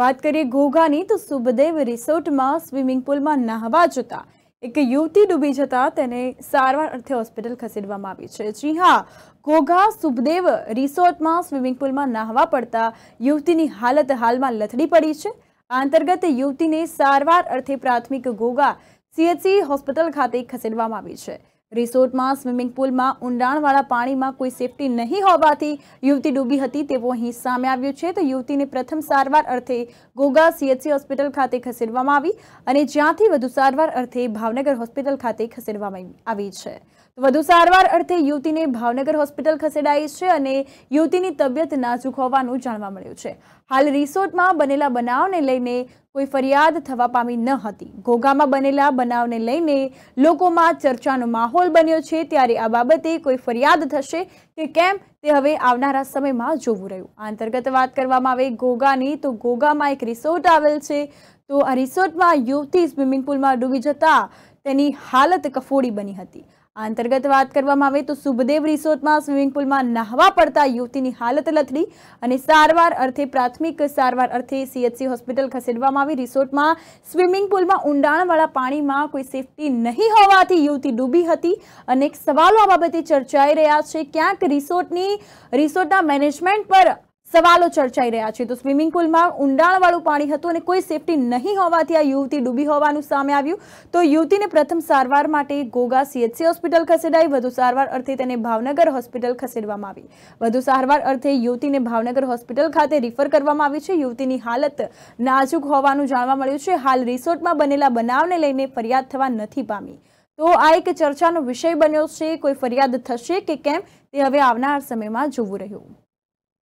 વાત કરીએ ઘોઘાની તો સુબદેવ રિસોર્ટમાં સ્વિમિંગ પુલમાં નહાવા જતા એક યુવતી ડૂબી જતા તેને સારવાર અર્થે હોસ્પિટલ ખસેડવામાં આવી છે જી હા ઘોઘા સુબદેવ રિસોર્ટમાં સ્વિમિંગ પુલમાં નહાવા પડતા યુવતીની હાલત હાલમાં લથડી પડી છે આ અંતર્ગત યુવતીને સારવાર અર્થે પ્રાથમિક ઘોઘા સીએચસી હોસ્પિટલ ખાતે ખસેડવામાં આવી છે રિસોર્ટમાં સ્વિમિંગ પુલમાં ઊંડાણવાળા પાણીમાં કોઈ સેફટી નહીં હોવાથી યુવતી ડૂબી હતી તેવો અહીં સામે આવ્યું છે તો યુવતીને પ્રથમ સારવાર અર્થે ગોગા સીએચસી હોસ્પિટલ ખાતે ખસેડવામાં આવી અને જ્યાંથી વધુ સારવાર અર્થે ભાવનગર હોસ્પિટલ ખાતે ખસેડવામાં આવી છે વધુ સારવાર અર્થે યુવતીને ભાવનગર હોસ્પિટલ ખસેડાઈ છે અને યુવતીની તબિયત નાજુક હોવાનું જાણવા મળ્યું છે હાલ રિસોર્ટમાં બનેલા બનાવને લઈને કોઈ ફરિયાદ થવા પામી ન હતી ગોગામાં બનેલા બનાવને લઈને લોકોમાં ચર્ચાનો માહોલ માહોલ બન્યો છે ત્યારે આ બાબતે કોઈ ફરિયાદ થશે કે કેમ તે હવે આવનારા સમયમાં જોવું રહ્યું આ અંતર્ગત વાત કરવામાં આવે ઘોઘાની તો ગોગામાં એક રિસોર્ટ આવેલ છે તો આ રિસોર્ટમાં યુવતી સ્વિમિંગ પુલમાં ડૂબી જતા તેની હાલત કફોડી બની હતી આ અંતર્ગત વાત કરવામાં આવે તો સુભદેવ રિસોર્ટમાં સ્વિમિંગ પુલમાં નહાવા પડતા યુવતીની હાલત લથડી અને સારવાર અર્થે પ્રાથમિક સારવાર અર્થે સીએચસી હોસ્પિટલ ખસેડવામાં આવી રિસોર્ટમાં સ્વિમિંગ પુલમાં ઊંડાણવાળા પાણીમાં કોઈ સેફટી નહીં હોવાથી યુવતી ડૂબી હતી અનેક સવાલો આ બાબતે ચર્ચાઈ રહ્યા છે ક્યાંક રિસોર્ટની રિસોર્ટના મેનેજમેન્ટ પર સવાલો ચર્ચાઈ રહ્યા છે તો સ્વિમિંગ પુલમાં ઊંડાણવાળું પાણી હતું અને કોઈ સેફટી નહીં હોવાથી આ યુવતી ડૂબી હોવાનું સામે આવ્યું તો યુવતીને પ્રથમ સારવાર માટે ગોગા સીએચસી હોસ્પિટલ ખસેડાઈ વધુ સારવાર અર્થે તેને ભાવનગર હોસ્પિટલ ખસેડવામાં આવી વધુ સારવાર અર્થે યુવતીને ભાવનગર હોસ્પિટલ ખાતે રિફર કરવામાં આવી છે યુવતીની હાલત નાજુક હોવાનું જાણવા મળ્યું છે હાલ રિસોર્ટમાં બનેલા બનાવને લઈને ફરિયાદ થવા નથી પામી તો આ એક ચર્ચાનો વિષય બન્યો છે કોઈ ફરિયાદ થશે કે કેમ તે હવે આવનાર સમયમાં જોવું રહ્યું